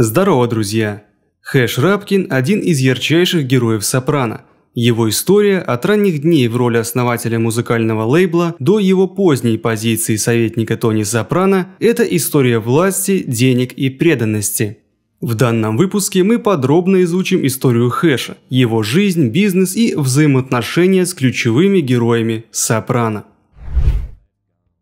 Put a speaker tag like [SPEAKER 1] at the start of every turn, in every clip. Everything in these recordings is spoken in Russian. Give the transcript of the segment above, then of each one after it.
[SPEAKER 1] Здорово, друзья! Хэш Рапкин – один из ярчайших героев «Сопрано». Его история от ранних дней в роли основателя музыкального лейбла до его поздней позиции советника Тони Сопрано – это история власти, денег и преданности. В данном выпуске мы подробно изучим историю Хэша, его жизнь, бизнес и взаимоотношения с ключевыми героями Сопрано.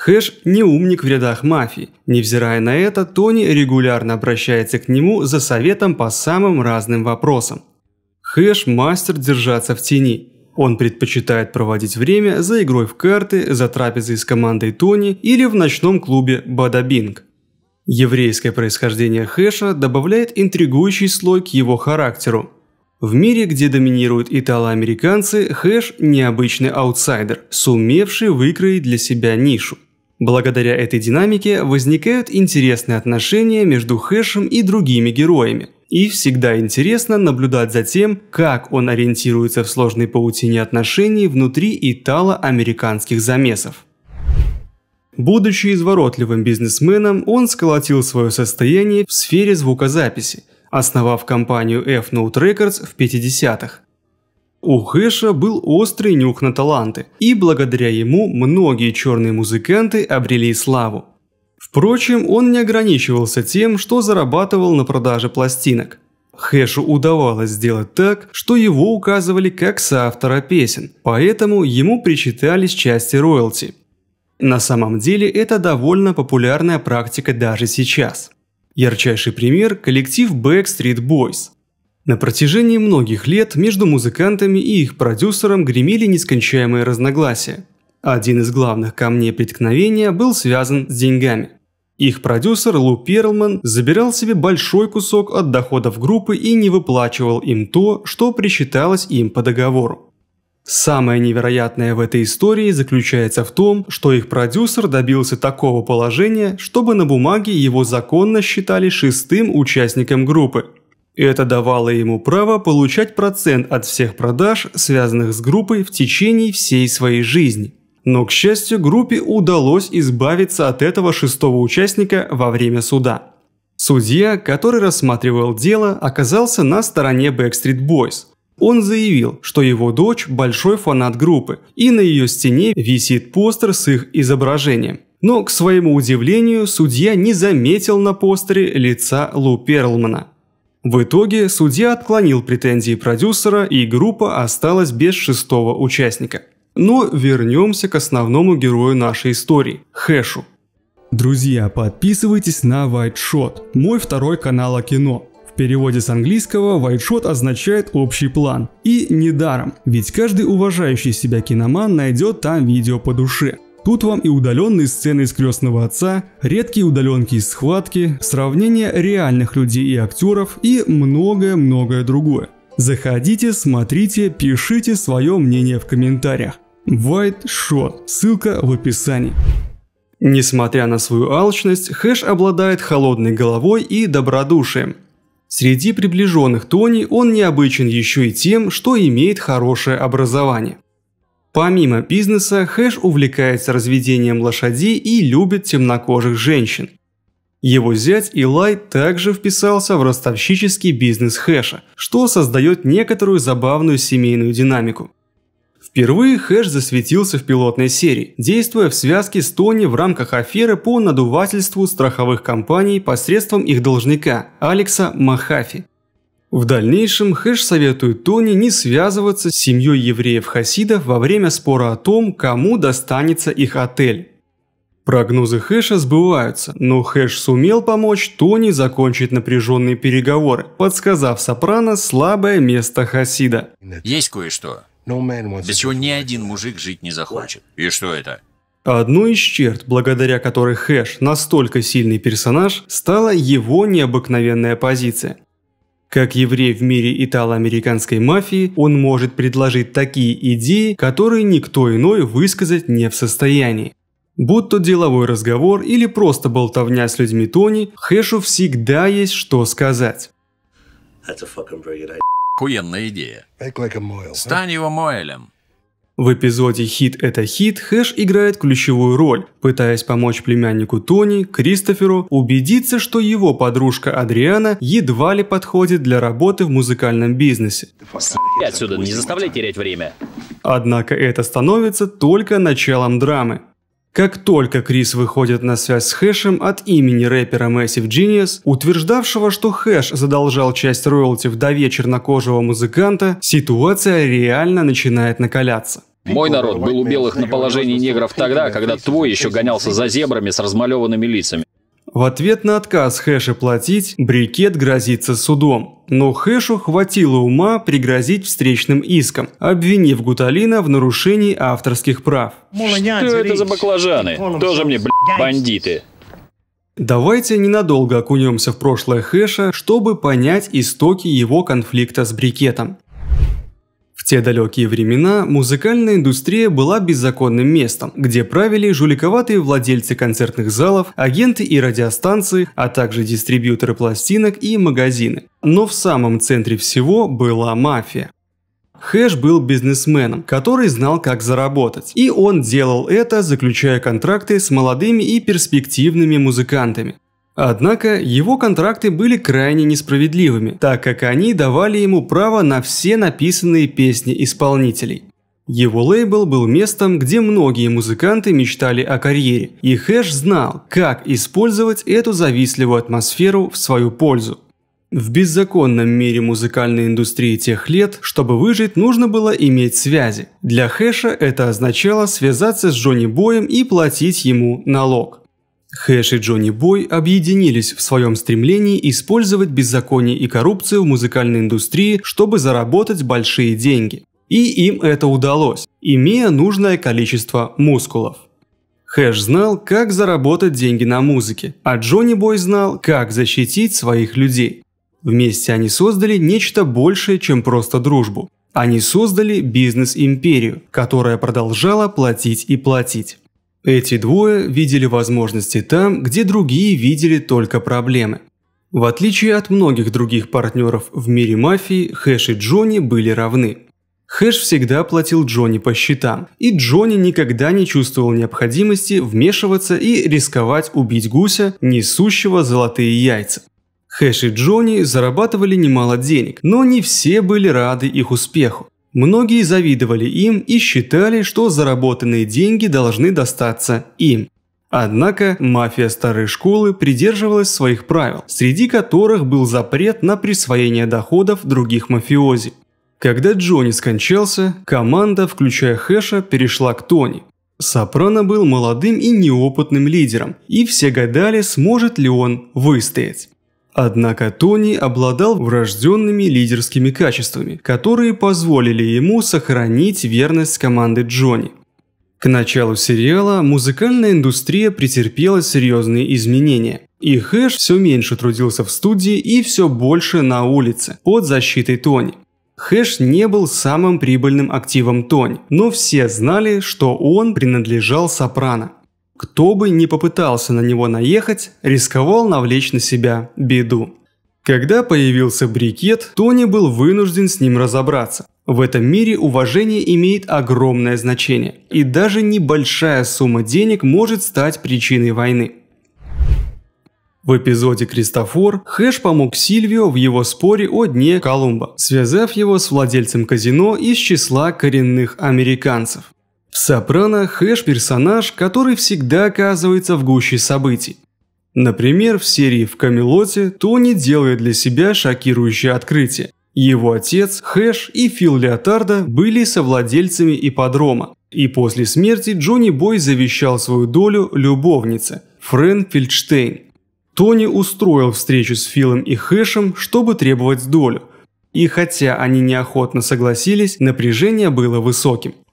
[SPEAKER 1] Хэш не умник в рядах мафии. Невзирая на это, Тони регулярно обращается к нему за советом по самым разным вопросам. Хэш – мастер держаться в тени. Он предпочитает проводить время за игрой в карты, за трапезой с командой Тони или в ночном клубе Бадабинг. Еврейское происхождение Хэша добавляет интригующий слой к его характеру. В мире, где доминируют итало-американцы, Хэш – необычный аутсайдер, сумевший выкроить для себя нишу. Благодаря этой динамике возникают интересные отношения между Хэшем и другими героями. И всегда интересно наблюдать за тем, как он ориентируется в сложной паутине отношений внутри итало-американских замесов. Будучи изворотливым бизнесменом, он сколотил свое состояние в сфере звукозаписи, основав компанию F-Note Records в 50-х. У Хэша был острый нюх на таланты, и благодаря ему многие черные музыканты обрели славу. Впрочем, он не ограничивался тем, что зарабатывал на продаже пластинок. Хэшу удавалось сделать так, что его указывали как соавтора песен, поэтому ему причитались части роялти. На самом деле это довольно популярная практика даже сейчас. Ярчайший пример – коллектив Backstreet Boys – на протяжении многих лет между музыкантами и их продюсером гремели нескончаемые разногласия. Один из главных камней преткновения был связан с деньгами. Их продюсер Лу Перлман забирал себе большой кусок от доходов группы и не выплачивал им то, что причиталось им по договору. Самое невероятное в этой истории заключается в том, что их продюсер добился такого положения, чтобы на бумаге его законно считали шестым участником группы – это давало ему право получать процент от всех продаж, связанных с группой в течение всей своей жизни. Но, к счастью, группе удалось избавиться от этого шестого участника во время суда. Судья, который рассматривал дело, оказался на стороне Backstreet Boys. Он заявил, что его дочь – большой фанат группы, и на ее стене висит постер с их изображением. Но, к своему удивлению, судья не заметил на постере лица Лу Перлмана – в итоге судья отклонил претензии продюсера, и группа осталась без шестого участника. Но вернемся к основному герою нашей истории – Хэшу. Друзья, подписывайтесь на White Shot, мой второй канал о кино. В переводе с английского White Shot означает «общий план». И недаром, ведь каждый уважающий себя киноман найдет там видео по душе – Тут вам и удаленные сцены из крестного отца, редкие удаленки из схватки, сравнение реальных людей и актеров и многое-многое другое. Заходите, смотрите, пишите свое мнение в комментариях. White Shot, ссылка в описании. Несмотря на свою алчность, Хэш обладает холодной головой и добродушием. Среди приближенных Тони он необычен еще и тем, что имеет хорошее образование. Помимо бизнеса, Хэш увлекается разведением лошадей и любит темнокожих женщин. Его зять Илай также вписался в ростовщический бизнес Хэша, что создает некоторую забавную семейную динамику. Впервые Хэш засветился в пилотной серии, действуя в связке с Тони в рамках аферы по надувательству страховых компаний посредством их должника Алекса Махафи. В дальнейшем Хэш советует Тони не связываться с семьей евреев-хасидов во время спора о том, кому достанется их отель. Прогнозы Хэша сбываются, но Хэш сумел помочь Тони закончить напряженные переговоры, подсказав Сопрано слабое место Хасида. Есть кое-что, без чего ни один мужик жить не захочет. И что это? Одну из черт, благодаря которой Хэш настолько сильный персонаж, стала его необыкновенная позиция. Как еврей в мире итало-американской мафии, он может предложить такие идеи, которые никто иной высказать не в состоянии. Будь то деловой разговор или просто болтовня с людьми Тони, Хэшу всегда есть что сказать. Охуенная идея. Стань его Моэлем. В эпизоде «Хит – это хит» Хэш играет ключевую роль, пытаясь помочь племяннику Тони, Кристоферу, убедиться, что его подружка Адриана едва ли подходит для работы в музыкальном бизнесе. Отсюда, не заставляй терять время. Однако это становится только началом драмы. Как только Крис выходит на связь с Хэшем от имени рэпера Massive Genius, утверждавшего, что Хэш задолжал часть роялти в дове чернокожего музыканта, ситуация реально начинает накаляться. Мой народ был у белых на положении негров тогда, когда твой еще гонялся за зебрами с размалеванными лицами. В ответ на отказ Хэша платить, Брикет грозится судом. Но Хэшу хватило ума пригрозить встречным иском, обвинив Гуталина в нарушении авторских прав. Что это за баклажаны? Тоже мне, блядь, бандиты. Давайте ненадолго окунемся в прошлое Хэша, чтобы понять истоки его конфликта с Брикетом те далекие времена музыкальная индустрия была беззаконным местом, где правили жуликоватые владельцы концертных залов, агенты и радиостанции, а также дистрибьюторы пластинок и магазины. Но в самом центре всего была мафия. Хэш был бизнесменом, который знал, как заработать. И он делал это, заключая контракты с молодыми и перспективными музыкантами. Однако его контракты были крайне несправедливыми, так как они давали ему право на все написанные песни исполнителей. Его лейбл был местом, где многие музыканты мечтали о карьере, и Хэш знал, как использовать эту завистливую атмосферу в свою пользу. В беззаконном мире музыкальной индустрии тех лет, чтобы выжить, нужно было иметь связи. Для Хэша это означало связаться с Джонни Боем и платить ему налог. Хэш и Джонни Бой объединились в своем стремлении использовать беззаконие и коррупцию в музыкальной индустрии, чтобы заработать большие деньги. И им это удалось, имея нужное количество мускулов. Хэш знал, как заработать деньги на музыке, а Джонни Бой знал, как защитить своих людей. Вместе они создали нечто большее, чем просто дружбу. Они создали бизнес-империю, которая продолжала платить и платить. Эти двое видели возможности там, где другие видели только проблемы. В отличие от многих других партнеров в мире мафии, Хэш и Джонни были равны. Хэш всегда платил Джонни по счетам, и Джонни никогда не чувствовал необходимости вмешиваться и рисковать убить гуся, несущего золотые яйца. Хэш и Джонни зарабатывали немало денег, но не все были рады их успеху. Многие завидовали им и считали, что заработанные деньги должны достаться им. Однако мафия старой школы придерживалась своих правил, среди которых был запрет на присвоение доходов других мафиози. Когда Джонни скончался, команда, включая Хэша, перешла к Тони. Сопрано был молодым и неопытным лидером, и все гадали, сможет ли он выстоять. Однако Тони обладал врожденными лидерскими качествами, которые позволили ему сохранить верность команды Джонни. К началу сериала музыкальная индустрия претерпела серьезные изменения. И Хэш все меньше трудился в студии и все больше на улице, под защитой Тони. Хэш не был самым прибыльным активом Тони, но все знали, что он принадлежал Сопрано. Кто бы не попытался на него наехать, рисковал навлечь на себя беду. Когда появился брикет, Тони был вынужден с ним разобраться. В этом мире уважение имеет огромное значение, и даже небольшая сумма денег может стать причиной войны. В эпизоде «Кристофор» Хэш помог Сильвио в его споре о дне Колумба, связав его с владельцем казино из числа коренных американцев. Сопрано – хэш-персонаж, который всегда оказывается в гуще событий. Например, в серии «В Камелоте» Тони делает для себя шокирующее открытие. Его отец, Хэш и Фил Леотарда были совладельцами ипподрома. И после смерти Джонни Бой завещал свою долю любовнице – Френ Фельдштейн. Тони устроил встречу с Филом и Хэшем, чтобы требовать долю. И хотя они неохотно согласились, напряжение было высоким –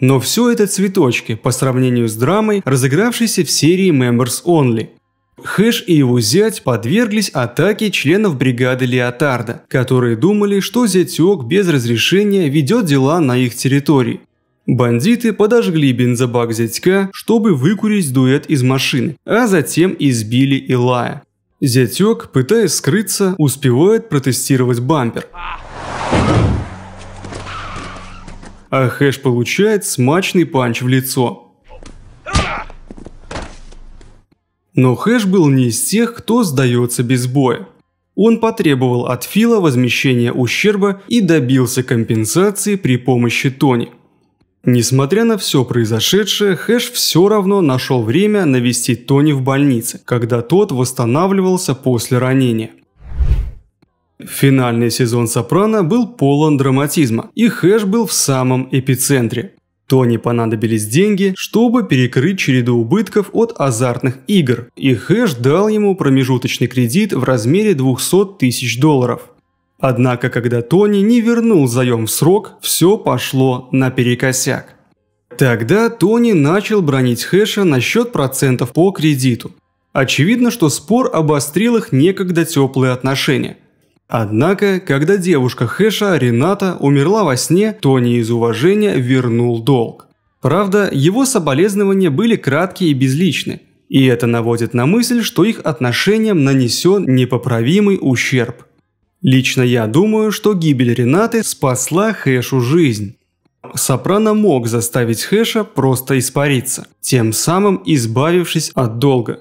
[SPEAKER 1] но все это цветочки по сравнению с драмой, разыгравшейся в серии Members Only. Хэш и его зять подверглись атаке членов бригады Леотарда, которые думали, что зятек без разрешения ведет дела на их территории. Бандиты подожгли бензобак зятька, чтобы выкурить дуэт из машины, а затем избили Илая. Зятек, пытаясь скрыться, успевает протестировать бампер а Хэш получает смачный панч в лицо. Но Хэш был не из тех, кто сдается без боя. Он потребовал от Фила возмещения ущерба и добился компенсации при помощи Тони. Несмотря на все произошедшее, Хэш все равно нашел время навестить Тони в больнице, когда тот восстанавливался после ранения. Финальный сезон «Сопрано» был полон драматизма, и Хэш был в самом эпицентре. Тони понадобились деньги, чтобы перекрыть череду убытков от азартных игр, и Хэш дал ему промежуточный кредит в размере 200 тысяч долларов. Однако, когда Тони не вернул заем в срок, все пошло наперекосяк. Тогда Тони начал бронить Хэша насчет процентов по кредиту. Очевидно, что спор обострил их некогда теплые отношения – Однако, когда девушка Хэша, Рената, умерла во сне, Тони из уважения вернул долг. Правда, его соболезнования были краткие и безличны, и это наводит на мысль, что их отношениям нанесен непоправимый ущерб. Лично я думаю, что гибель Ренаты спасла Хэшу жизнь. Сопрано мог заставить Хэша просто испариться, тем самым избавившись от долга.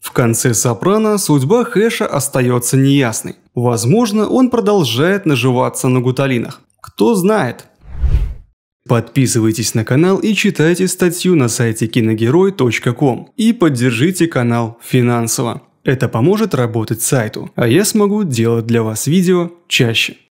[SPEAKER 1] В конце Сопрано судьба Хэша остается неясной. Возможно, он продолжает наживаться на гуталинах. Кто знает. Подписывайтесь на канал и читайте статью на сайте киногерой.ком и поддержите канал финансово. Это поможет работать сайту, а я смогу делать для вас видео чаще.